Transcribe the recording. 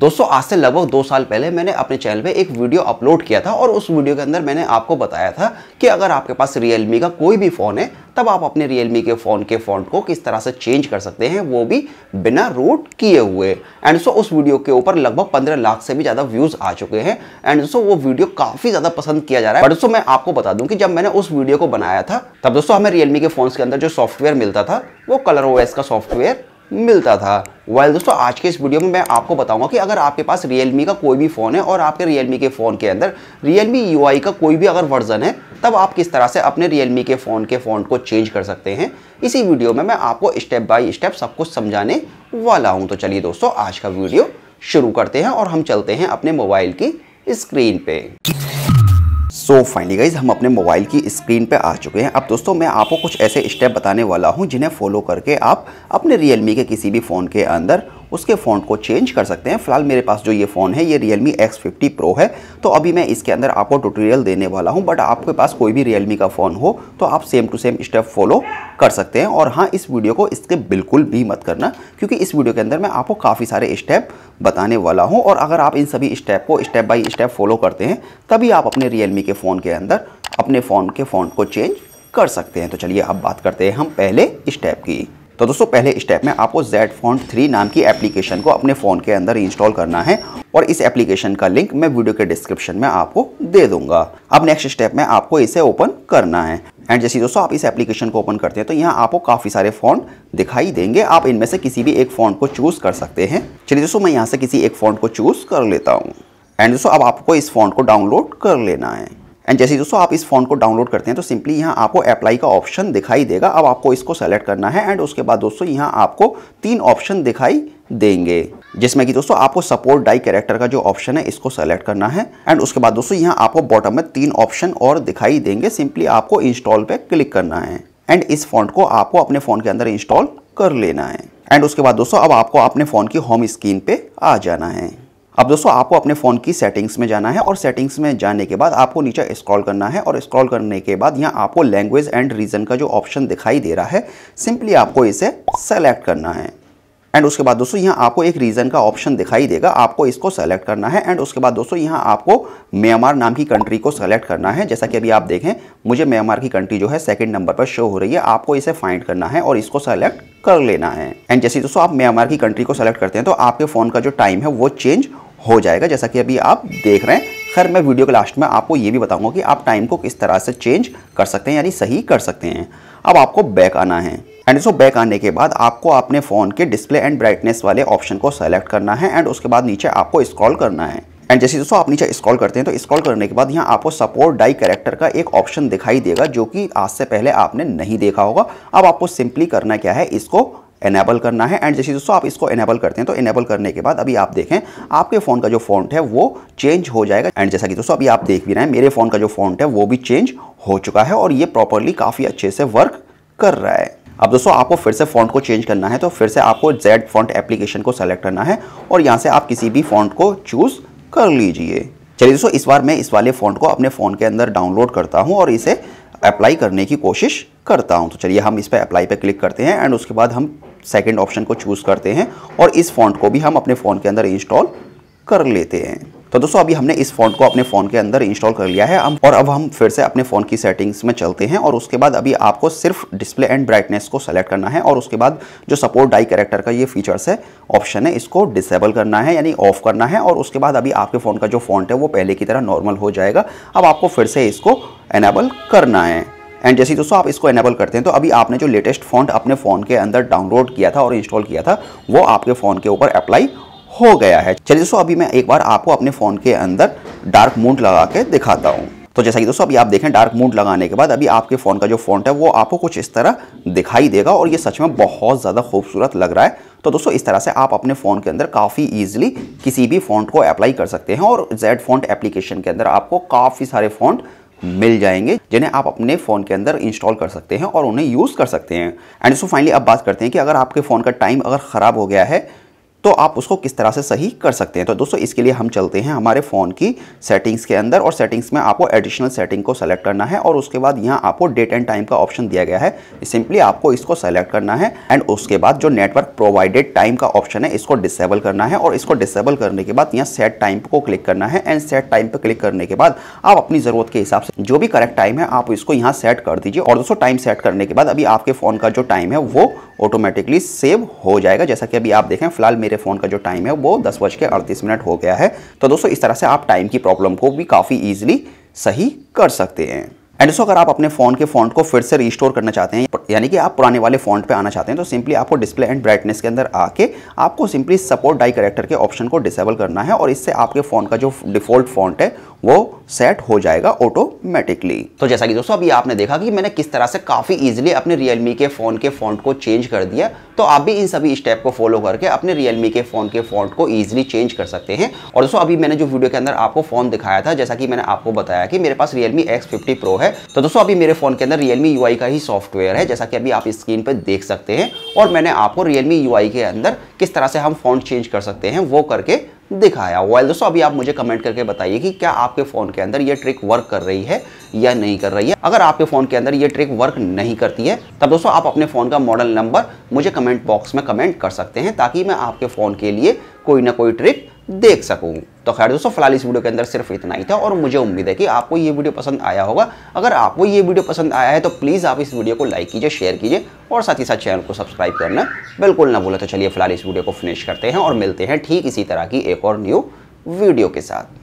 दोस्तों आज से लगभग दो साल पहले मैंने अपने चैनल पे एक वीडियो अपलोड किया था और उस वीडियो के अंदर मैंने आपको बताया था कि अगर आपके पास रियलमी का कोई भी फ़ोन है तब आप अपने रियलमी के फ़ोन के फ़ॉन्ट को किस तरह से चेंज कर सकते हैं वो भी बिना रूट किए हुए एंड सो उस वीडियो के ऊपर लगभग पंद्रह लाख से भी ज़्यादा व्यूज़ आ चुके हैं एंड सो वो वीडियो काफ़ी ज़्यादा पसंद किया जा रहा है बट दोस्तों मैं आपको बता दूँ कि जब मैंने उस वीडियो को बनाया था तब दोस्तों हमें रियलमी के फ़ोन के अंदर जो सॉफ्टवेयर मिलता था वो कलर ओ का सॉफ्टवेयर मिलता था वाइल दोस्तों आज के इस वीडियो में मैं आपको बताऊंगा कि अगर आपके पास रियलमी का कोई भी फ़ोन है और आपके रियलमी के फ़ोन के अंदर रियलमी यूआई का कोई भी अगर वर्जन है तब आप किस तरह से अपने रियलमी के फ़ोन के फ़ोन को चेंज कर सकते हैं इसी वीडियो में मैं आपको स्टेप बाई स्टेप सब कुछ समझाने वाला हूँ तो चलिए दोस्तों आज का वीडियो शुरू करते हैं और हम चलते हैं अपने मोबाइल की स्क्रीन पर सो फाइनली गाइज हम अपने मोबाइल की स्क्रीन पे आ चुके हैं अब दोस्तों मैं आपको कुछ ऐसे स्टेप बताने वाला हूँ जिन्हें फॉलो करके आप अपने रियलमी के किसी भी फ़ोन के अंदर उसके फोन को चेंज कर सकते हैं फिलहाल मेरे पास जो ये फ़ोन है ये Realme X50 Pro है तो अभी मैं इसके अंदर आपको ट्यूटोरियल देने वाला हूँ बट आपके पास कोई भी Realme का फ़ोन हो तो आप same to same step follow कर सकते हैं और हाँ इस वीडियो को इसके बिल्कुल भी मत करना क्योंकि इस वीडियो के अंदर मैं आपको काफ़ी सारे स्टेप बताने वाला हूँ और अगर आप इन सभी स्टेप को स्टेप बाई स्टेप फॉलो करते हैं तभी आप अपने रियलमी के फ़ोन के अंदर अपने फ़ोन के फ़ोन को चेंज कर सकते हैं तो चलिए अब बात करते हैं हम पहले स्टेप की तो दोस्तों पहले स्टेप में आपको Z Font 3 नाम की एप्लीकेशन को अपने फ़ोन के अंदर इंस्टॉल करना है और इस एप्लीकेशन का लिंक मैं वीडियो के डिस्क्रिप्शन में आपको दे दूंगा अब नेक्स्ट स्टेप में आपको इसे ओपन करना है एंड जैसे दोस्तों आप इस एप्लीकेशन को ओपन करते हैं तो यहाँ आपको काफ़ी सारे फ़ोन दिखाई देंगे आप इनमें से किसी भी एक फोन को चूज़ कर सकते हैं चलिए दोस्तों मैं यहाँ से किसी एक फॉन्ट को चूज़ कर लेता हूँ एंड दोस्तों अब आपको इस फोन को डाउनलोड कर लेना है एंड जैसे दोस्तों आप इस फोन को डाउनलोड करते हैं तो सिंपली यहाँ आपको अप्लाई का ऑप्शन दिखाई देगा अब आपको इसको सेलेक्ट करना है एंड उसके बाद दोस्तों यहाँ आपको तीन ऑप्शन दिखाई देंगे जिसमें कि दोस्तों आपको सपोर्ट डाई कैरेक्टर का जो ऑप्शन है इसको सेलेक्ट करना है एंड उसके बाद दोस्तों यहाँ आपको बॉटम में तीन ऑप्शन और दिखाई देंगे सिंपली आपको इंस्टॉल पे क्लिक करना है एंड इस फोन को आपको अपने फ़ोन के अंदर इंस्टॉल कर लेना है एंड उसके बाद दोस्तों अब आपको अपने फ़ोन की होम स्क्रीन पे आ जाना है अब दोस्तों आपको अपने फ़ोन की सेटिंग्स में जाना है और सेटिंग्स में जाने के बाद आपको नीचे स्क्रॉल करना है और स्क्रॉल करने के बाद यहाँ आपको लैंग्वेज एंड रीज़न का जो ऑप्शन दिखाई दे रहा है सिंपली आपको इसे सेलेक्ट करना है एंड उसके बाद दोस्तों यहाँ आपको एक रीज़न का ऑप्शन दिखाई देगा आपको इसको सेलेक्ट करना है एंड उसके बाद दोस्तों यहाँ आपको म्यांमार नाम की कंट्री को सेलेक्ट करना है जैसा कि अभी आप देखें मुझे म्यांमार की कंट्री जो है सेकंड नंबर पर शो हो रही है आपको इसे फाइंड करना है और इसको सेलेक्ट कर लेना है एंड जैसे दोस्तों आप म्यांमार की कंट्री को सेलेक्ट करते हैं तो आपके फ़ोन का जो टाइम है वो चेंज हो जाएगा जैसा कि अभी आप देख रहे हैं खैर मैं वीडियो के लास्ट में आपको ये भी बताऊंगा कि आप टाइम को किस तरह से चेंज कर सकते हैं यानी सही कर सकते हैं अब आपको बैक आना है एंड सो बैक आने के बाद आपको अपने फ़ोन के डिस्प्ले एंड ब्राइटनेस वाले ऑप्शन को सेलेक्ट करना है एंड उसके बाद नीचे आपको स्क्रॉल करना है एंड जैसे दोस्तों आप नीचे स्क्रॉल करते हैं तो स्क्रॉल करने के बाद यहाँ आपको सपोर्ट डाई कैरेक्टर का एक ऑप्शन दिखाई देगा जो कि आज से पहले आपने नहीं देखा होगा अब आपको सिंपली करना क्या है इसको एनेबल करना है एंड जैसे दोस्तों आप इसको एनेबल करते हैं तो एनेबल करने के बाद अभी आप देखें आपके फ़ोन का जो फॉन्ट है वो चेंज हो जाएगा एंड जैसा कि दोस्तों अभी आप देख भी रहे हैं मेरे फ़ोन का जो फॉन्ट है वो भी चेंज हो चुका है और ये प्रॉपरली काफ़ी अच्छे से वर्क कर रहा है अब दोस्तों आपको फिर से फॉन्ट को चेंज करना है तो फिर से आपको जेड फॉन्ट एप्लीकेशन को सेलेक्ट करना है और यहाँ से आप किसी भी फॉन्ट को चूज़ कर लीजिए चलिए दोस्तों इस बार मैं इस वाले फॉन्ट को अपने फ़ोन के अंदर डाउनलोड करता हूँ और इसे अप्लाई करने की कोशिश करता हूँ तो चलिए हम इस पर अप्लाई पर क्लिक करते हैं एंड उसके बाद हम सेकेंड ऑप्शन को चूज़ करते हैं और इस फॉन्ट को भी हम अपने फ़ोन के अंदर इंस्टॉल कर लेते हैं तो दोस्तों अभी हमने इस फॉन्ट को अपने फ़ोन के अंदर इंस्टॉल कर लिया है और अब हम फिर से अपने फ़ोन की सेटिंग्स में चलते हैं और उसके बाद अभी आपको सिर्फ डिस्प्ले एंड ब्राइटनेस को सेलेक्ट करना है और उसके बाद जो सपोर्ट डाई कैरेक्टर का ये फीचर्स है ऑप्शन है इसको डिसेबल करना है यानी ऑफ करना है और उसके बाद अभी आपके फ़ोन का जो फॉन्ट है वो पहले की तरह नॉर्मल हो जाएगा अब आपको फिर से इसको एनेबल करना है एंड जैसे दोस्तों आप इसको एनेबल करते हैं तो अभी आपने जो लेटेस्ट फॉन्ट अपने फ़ोन के अंदर डाउनलोड किया था और इंस्टॉल किया था वो आपके फ़ोन के ऊपर अप्लाई हो गया है चलिए दोस्तों अभी मैं एक बार आपको अपने फ़ोन के अंदर डार्क मूड लगा के दिखाता हूँ तो जैसा कि दोस्तों अभी आप देखें डार्क मूड लगाने के बाद अभी आपके फ़ोन का जो फॉन्ट है वो आपको कुछ इस तरह दिखाई देगा और ये सच में बहुत ज़्यादा खूबसूरत लग रहा है तो दोस्तों इस तरह से आप अपने फ़ोन के अंदर काफ़ी ईजिली किसी भी फॉन्ट को अप्लाई कर सकते हैं और जेड फॉन्ट एप्लीकेशन के अंदर आपको काफ़ी सारे फॉन्ट मिल जाएंगे जिन्हें आप अपने फ़ोन के अंदर इंस्टॉल कर सकते हैं और उन्हें यूज़ कर सकते हैं एंड सो फाइनली अब बात करते हैं कि अगर आपके फ़ोन का टाइम अगर ख़राब हो गया है तो आप उसको किस तरह से सही कर सकते हैं तो दोस्तों इसके लिए हम चलते हैं हमारे फ़ोन की सेटिंग्स के अंदर और सेटिंग्स में आपको एडिशनल सेटिंग को सेलेक्ट करना है और उसके बाद यहाँ आपको डेट एंड टाइम का ऑप्शन दिया गया है सिंपली आपको इसको सेलेक्ट करना है एंड उसके बाद जो नेटवर्क प्रोवाइडेड टाइम का ऑप्शन है इसको डिसेबल करना है और इसको डिसेबल करने के बाद यहाँ सेट टाइम को क्लिक करना है एंड सेट टाइम पर क्लिक करने के बाद आप अपनी ज़रूरत के हिसाब से जो भी करेक्ट टाइम है आप इसको यहाँ सेट कर दीजिए और दोस्तों टाइम सेट करने के बाद अभी आपके फ़ोन का जो टाइम है वो ऑटोमेटिकली सेव हो जाएगा जैसा कि अभी आप देखें फिलहाल मेरे फ़ोन का जो टाइम है वो दस बज के अड़तीस मिनट हो गया है तो दोस्तों इस तरह से आप टाइम की प्रॉब्लम को भी काफ़ी ईजिली सही कर सकते हैं एंड सो अगर आप अपने फ़ोन के फ़ॉन्ट को फिर से रिस्टोर करना चाहते हैं यानी कि आप पुराने वाले फ़ॉन्ट पे आना चाहते हैं तो सिंपली आपको डिस्प्ले एंड ब्राइटनेस के अंदर आके आपको सिंपली सपोर्ट डाई करेक्टर के ऑप्शन को डिसेबल करना है और इससे आपके फ़ोन का जो डिफ़ॉल्ट फ़ॉन्ट है वो सेट हो जाएगा ऑटोमेटिकली तो जैसा कि दोस्तों अभी आपने देखा कि मैंने किस तरह से काफ़ी इजीली अपने रियलमी के फ़ोन के फ़ॉन्ट को चेंज कर दिया तो आप भी इन सभी स्टेप को फॉलो करके अपने रियलमी के फ़ोन के फ़ॉन्ट को इजीली चेंज कर सकते हैं और दोस्तों अभी मैंने जो वीडियो के अंदर आपको फ़ोन दिखाया था जैसा कि मैंने आपको बताया कि मेरे पास रियलमी एक्स फिफ्टी प्रो है तो दोस्तों अभी मेरे फ़ोन के अंदर रियलमी यू का ही सॉफ्टवेयर है जैसा कि अभी आप स्क्रीन पर देख सकते हैं और मैंने आपको रियलमी यू के अंदर किस तरह से हम फोन चेंज कर सकते हैं वो करके दिखाया वाइल दोस्तों अभी आप मुझे कमेंट करके बताइए कि क्या आपके फ़ोन के अंदर ये ट्रिक वर्क कर रही है या नहीं कर रही है अगर आपके फ़ोन के अंदर ये ट्रिक वर्क नहीं करती है तब दोस्तों आप अपने फ़ोन का मॉडल नंबर मुझे कमेंट बॉक्स में कमेंट कर सकते हैं ताकि मैं आपके फ़ोन के लिए कोई ना कोई ट्रिक देख सकूँ तो खैर दोस्तों फिलहाल इस वीडियो के अंदर सिर्फ इतना ही था और मुझे उम्मीद है कि आपको ये वीडियो पसंद आया होगा अगर आपको ये वीडियो पसंद आया है तो प्लीज़ आप इस वीडियो को लाइक कीजिए शेयर कीजिए और साथ ही साथ चैनल को सब्सक्राइब करना बिल्कुल ना भूलें तो चलिए फिलहाल इस वीडियो को फिनिश करते हैं और मिलते हैं ठीक इसी तरह की एक और न्यू वीडियो के साथ